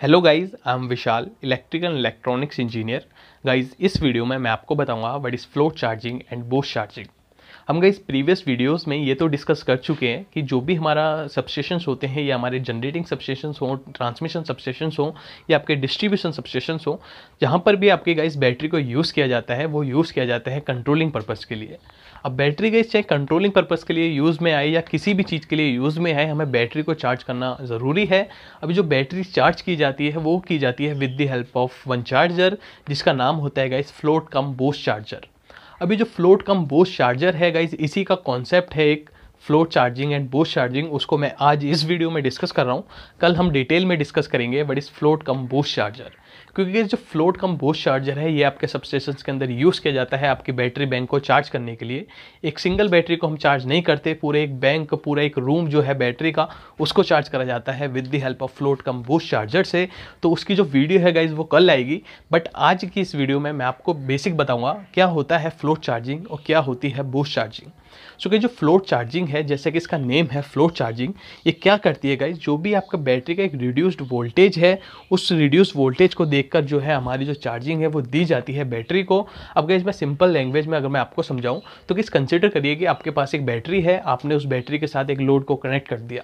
hello guys I am Vishal electrical electronics engineer guys इस video में मैं आपको बताऊंगा what is float charging and boost charging हम गए इस प्रीवियस वीडियोस में ये तो डिस्कस कर चुके हैं कि जो भी हमारा सबस्टेशंस होते हैं या हमारे जनरेटिंग सबस्टेशंस हों ट्रांसमिशन सबस्टेशंस हों या आपके डिस्ट्रीब्यूशन सबस्टेशंस हों जहाँ पर भी आपके गाइस बैटरी को यूज़ किया जाता है वो यूज़ किया जाता है कंट्रोलिंग पर्पज़ के लिए अब बैटरी गाइस चाहे कंट्रोलिंग पर्पज़ के लिए यूज़ में आए या किसी भी चीज़ के लिए यूज़ में आए हमें बैटरी को चार्ज करना ज़रूरी है अभी जो बैटरी चार्ज की जाती है वो की जाती है with the help of one charger जिसका नाम होता है guys float cum boost charger अभी जो फ्लोट कम बोस चार्जर है गाइज इसी का कॉन्सेप्ट है एक float charging and boost charging उसको मैं आज इस वीडियो में डिस्कस कर रहा हूँ कल हम डिटेल में डिस्कस करेंगे बट इस फ्लोट कम बूस्ट चार्जर क्योंकि जो फ्लोट कम बूस्ट चार्जर है ये आपके सब स्टेशन के अंदर यूज़ किया जाता है आपकी बैटरी बैंक को चार्ज करने के लिए एक सिंगल बैटरी को हम चार्ज नहीं करते पूरे एक बैंक पूरा एक रूम जो है बैटरी का उसको चार्ज करा जाता है with the help of float cum boost charger से तो उसकी जो वीडियो है गाइज वो कल आएगी बट आज की इस वीडियो में मैं आपको बेसिक बताऊँगा क्या होता है फ्लोट चार्जिंग और क्या होती है बूस्ट चार्जिंग सो कि जो फ्लोट चार्जिंग है जैसे कि इसका नेम है फ्लोट चार्जिंग ये क्या करती है गाइज जो भी आपका बैटरी का एक रिड्यूस्ड वोल्टेज है उस रिड्यूस वोल्टेज को देखकर जो है हमारी जो चार्जिंग है वो दी जाती है बैटरी को अब गाइज मैं सिंपल लैंग्वेज में अगर मैं आपको समझाऊँ तो किस कंसिडर करिए कि आपके पास एक बैटरी है आपने उस बैटरी के साथ एक लोड को कनेक्ट कर दिया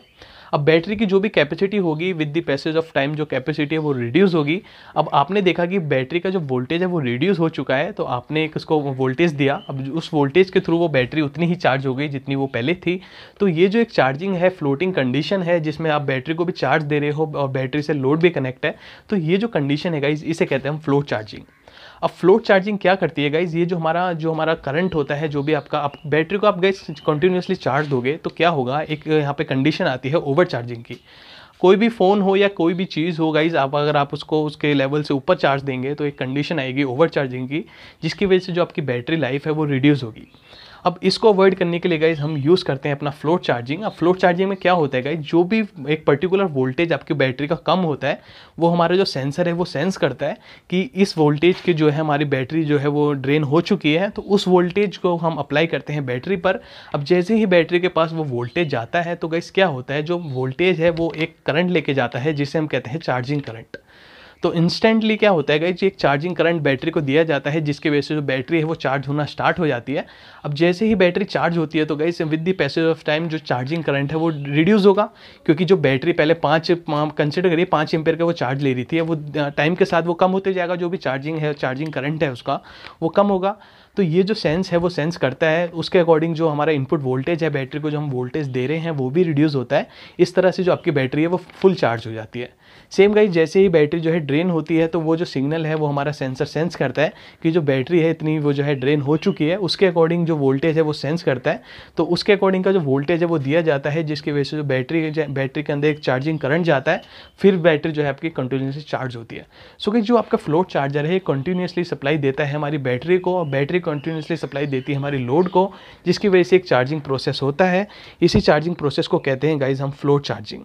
अब बैटरी की जो भी कैपेसिटी होगी with the passage of time जो कैपेसिटी है वो रिड्यूस होगी अब आपने देखा कि बैटरी का जो वोल्टेज है वो रिड्यूस हो चुका है तो आपने एक उसको वोल्टेज दिया अब उस वोल्टेज के थ्रू वो बैटरी उतनी ही चार्ज हो गई जितनी वो पहले थी तो ये जो एक चार्जिंग है फ्लोटिंग कंडीशन है जिसमें आप बैटरी को भी चार्ज दे रहे हो और बैटरी से लोड भी कनेक्ट है तो ये जो कंडीशन है इसे कहते हैं हम फ्लो चार्जिंग अब फ्लोट चार्जिंग क्या करती है गाइज ये जो हमारा जो हमारा करंट होता है जो भी आपका आप बैटरी को आप गाइज कंटिन्यूसली चार्ज दोगे तो क्या होगा एक यहाँ पे कंडीशन आती है ओवर चार्जिंग की कोई भी फ़ोन हो या कोई भी चीज़ हो गाइज आप अगर आप उसको उसके लेवल से ऊपर चार्ज देंगे तो एक कंडीशन आएगी ओवर चार्जिंग की जिसकी वजह से जो आपकी बैटरी लाइफ है वो रिड्यूस होगी अब इसको अवॉइड करने के लिए गाइज हम यूज़ करते हैं अपना फ्लोट चार्जिंग अब फ्लोट चार्जिंग में क्या होता है गाइज जो भी एक पर्टिकुलर वोल्टेज आपकी बैटरी का कम होता है वो हमारा जो सेंसर है वो सेंस करता है कि इस वोल्टेज की जो है हमारी बैटरी जो है वो ड्रेन हो चुकी है तो उस वोल्टेज को हम अप्लाई करते हैं बैटरी पर अब जैसे ही बैटरी के पास वो वोल्टेज जाता है तो गाइज क्या होता है जो वोल्टेज है वो एक करंट लेके जाता है जिसे हम कहते हैं चार्जिंग करंट तो इंस्टेंटली क्या होता है जी एक चार्जिंग करंट बैटरी को दिया जाता है जिसके वजह से जो बैटरी है वो चार्ज होना स्टार्ट हो जाती है अब जैसे ही बैटरी चार्ज होती है तो गई with the passage of time जो चार्जिंग करंट है वो रिड्यूस होगा क्योंकि जो बैटरी पहले पाँच कंसिडर करिए पाँच एम्पेयर का वो चार्ज ले रही थी वो टाइम के साथ वो कम होते जाएगा जो भी चार्जिंग है चार्जिंग करंट है उसका वो कम होगा तो ये जो सेंस है वो सेंस करता है उसके अकॉर्डिंग जो हमारा इनपुट वोल्टेज है बैटरी को जो हम वोल्टेज दे रहे हैं वो भी रिड्यूस होता है इस तरह से जो आपकी बैटरी है वो फुल चार्ज हो जाती है सेम गाइज जैसे ही बैटरी जो है ड्रेन होती है तो वो जो सिग्नल है वो हमारा सेंसर सेंस करता है कि जो बैटरी है इतनी वो जो है ड्रेन हो चुकी है उसके अकॉर्डिंग जो वोल्टेज है वो सेंस करता है तो उसके अकॉर्डिंग का जो वोल्टेज है वो दिया जाता है जिसकी वजह से जो बैटरी बैटरी के अंदर एक चार्जिंग करंट जाता है फिर बैटरी जो है आपकी कंटिन्यूसली चार्ज होती है सो so, कि जो आपका फ्लोट चार्जर है ये कंटिन्यूसली सप्लाई देता है हमारी बैटरी को और बैटरी कंटिन्यूसली सप्लाई देती है हमारी लोड को जिसकी वजह से एक चार्जिंग प्रोसेस होता है इसी चार्जिंग प्रोसेस को कहते हैं गाइज हम फ्लोट चार्जिंग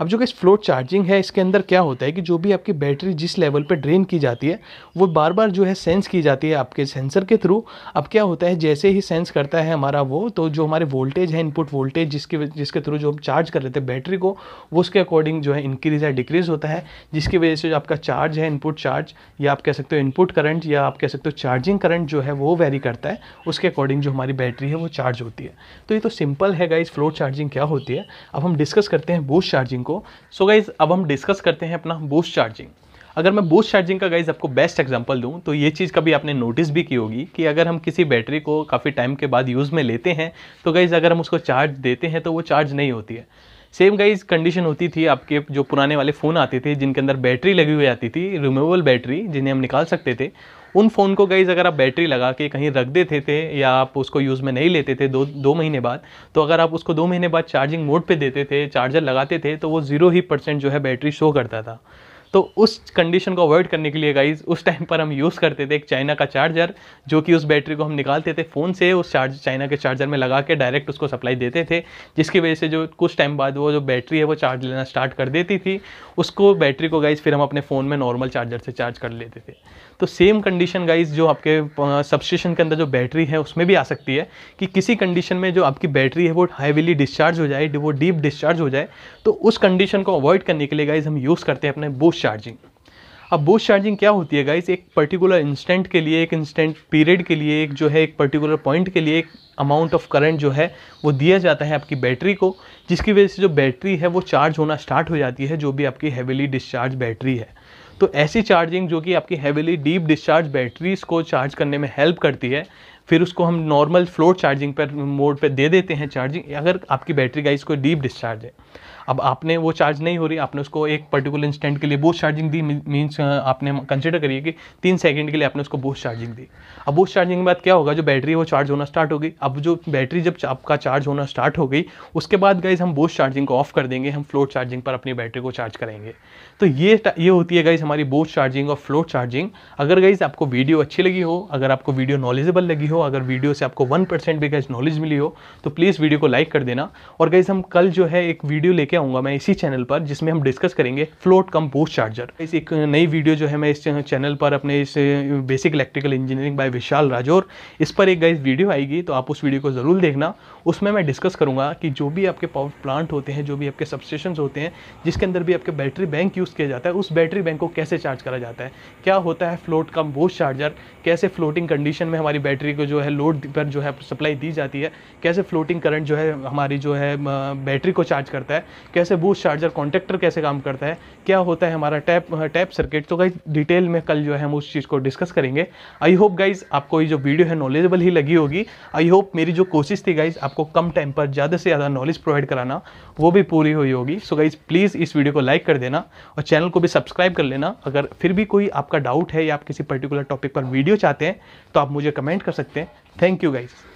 अब जो कि फ्लोट चार्जिंग है इसके अंदर अंदर क्या होता है कि जो भी आपकी बैटरी जिस लेवल पर ड्रेन की जाती है वो बार बार जो है सेंस की जाती है आपके सेंसर के थ्रू अब क्या होता है जैसे ही सेंस करता है हमारा वो तो जो हमारे वोल्टेज है इनपुट वोल्टेज जिसके जिसके थ्रू जो हम चार्ज कर लेते हैं बैटरी को वो उसके अकॉर्डिंग जो है इंक्रीज या डिक्रीज होता है जिसकी वजह से जो आपका चार्ज है इनपुट चार्ज या आप कह सकते हो इनपुट करंट या आप कह सकते हो चार्जिंग करंट जो है वो वेरी करता है उसके अकॉर्डिंग जो हमारी बैटरी है वो चार्ज होती है तो ये तो सिंपल है गाइज फ्लोर चार्जिंग क्या होती है अब हम डिस्कस करते हैं बूस्ट चार्जिंग को सो so गाइज अब हम डिस्कस करते हैं अपना बूस्ट चार्जिंग अगर मैं बूस्ट चार्जिंग का गाइज आपको बेस्ट एग्जांपल दूं तो ये चीज़ कभी आपने नोटिस भी की होगी कि अगर हम किसी बैटरी को काफ़ी टाइम के बाद यूज़ में लेते हैं तो गाइज़ अगर हम उसको चार्ज देते हैं तो वो चार्ज नहीं होती है सेम गाइज कंडीशन होती थी आपके जो पुराने वाले फ़ोन आते थे जिनके अंदर बैटरी लगी हुई आती थी रिमूवेबल बैटरी जिन्हें हम निकाल सकते थे उन फ़ोन को गई अगर आप बैटरी लगा के कहीं रख देते थे या आप उसको यूज़ में नहीं लेते थे दो दो महीने बाद तो अगर आप उसको दो महीने बाद चार्जिंग मोड पर देते थे चार्जर लगाते थे तो वो ज़ीरो ही परसेंट जो है बैटरी शो करता था तो उस कंडीशन को अवॉइड करने के लिए गाइज उस टाइम पर हम यूज़ करते थे एक चाइना का चार्जर जो कि उस बैटरी को हम निकालते थे फ़ोन से उस चार्ज चाइना के चार्जर में लगा के डायरेक्ट उसको सप्लाई देते थे जिसकी वजह से जो कुछ टाइम बाद वो जो बैटरी है वो चार्ज लेना स्टार्ट कर देती थी उसको बैटरी को गाइज़ फिर हम अपने फ़ोन में नॉर्मल चार्जर से चार्ज कर लेते थे तो सेम कंडीशन गाइज जो आपके सब स्टेशन के अंदर जो बैटरी है उसमें भी आ सकती है कि किसी कंडीशन में जो आपकी बैटरी है वो हाईविली डिस्चार्ज हो जाए वो डीप डिस्चार्ज हो जाए तो उस कंडीशन को अवॉइड करने के लिए गाइज हम यूज़ करते हैं अपने बूस्ट चार्जिंग अब बूस्ट चार्जिंग क्या होती है गाइस एक पर्टिकुलर इंस्टेंट के लिए एक इंस्टेंट पीरियड के लिए एक जो है एक पर्टिकुलर पॉइंट के लिए एक अमाउंट ऑफ करंट जो है वो दिया जाता है आपकी बैटरी को जिसकी वजह से जो बैटरी है वो चार्ज होना स्टार्ट हो जाती है जो भी आपकी हैवीली डिस्चार्ज बैटरी है तो ऐसी चार्जिंग जो कि आपकी हैवीली डीप डिस्चार्ज बैटरीज को चार्ज करने में हेल्प करती है फिर उसको हम नॉर्मल फ्लोर चार्जिंग पर मोड पर दे देते हैं चार्जिंग अगर आपकी बैटरी गाइस को डीप डिस्चार्ज है अब आपने वो चार्ज नहीं हो रही आपने उसको एक पर्टिकुलर इंस्टेंट के लिए बोस्ट चार्जिंग दी मीन्स आपने कंसिडर करिए कि तीन सेकेंड के लिए आपने उसको बोस्ट चार्जिंग दी अब बोस्ट चार्जिंग के बाद क्या होगा जो बैटरी है वो चार्ज होना स्टार्ट होगी अब जो बैटरी जब आपका चार्ज होना स्टार्ट हो गई उसके बाद गाइज हम बोस्ट चार्जिंग को ऑफ कर देंगे हम फ्लोट चार्जिंग पर अपनी बैटरी को चार्ज करेंगे तो ये ये होती है गाइज हमारी बोस्ट चार्जिंग और फ्लोट चार्जिंग अगर गाइज आपको वीडियो अच्छी लगी हो अगर आपको वीडियो नॉलेजेबल लगी हो अगर वीडियो से आपको वन परसेंट भी गाइज नॉलेज मिली हो तो प्लीज़ वीडियो को लाइक कर देना और गाइज हम कल जो है एक वीडियो लेके लेके आऊंगा मैं इसी चैनल पर जिसमें हम डिस्कस करेंगे फ्लोट कम बूस्ट चार्जर इस एक नई वीडियो जो है मैं इस चैनल पर अपने इस basic electrical engineering by Vishal Rajaur इस पर एक गई वीडियो आएगी तो आप उस वीडियो को ज़रूर देखना उसमें मैं डिस्कस करूँगा कि जो भी आपके पावर प्लांट होते हैं जो भी आपके सबस्टेशन होते हैं जिसके अंदर भी आपके बैटरी बैंक यूज़ किया जाता है उस बैटरी बैंक को कैसे चार्ज करा जाता है क्या होता है फ्लोट कम बूस्ट चार्जर कैसे फ्लोटिंग कंडीशन में हमारी बैटरी को जो है लोड पर जो है सप्लाई दी जाती है कैसे फ्लोटिंग करंट जो है हमारी जो है बैटरी को चार्ज करता है कैसे बूथ चार्जर कॉन्टेक्टर कैसे काम करता है क्या होता है हमारा टैप टैप सर्किट तो गाइज डिटेल में कल जो है हम उस चीज़ को डिस्कस करेंगे आई होप गाइज आपको ये जो वीडियो है नॉलेजेबल ही लगी होगी आई होप मेरी जो कोशिश थी गाइज आपको कम टाइम पर ज़्यादा से ज़्यादा नॉलेज प्रोवाइड कराना वो भी पूरी हुई होगी सो गाइज प्लीज़ इस वीडियो को लाइक कर देना और चैनल को भी सब्सक्राइब कर लेना अगर फिर भी कोई आपका डाउट है या आप किसी पर्टिकुलर टॉपिक पर वीडियो चाहते हैं तो आप मुझे कमेंट कर सकते हैं थैंक यू गाइज़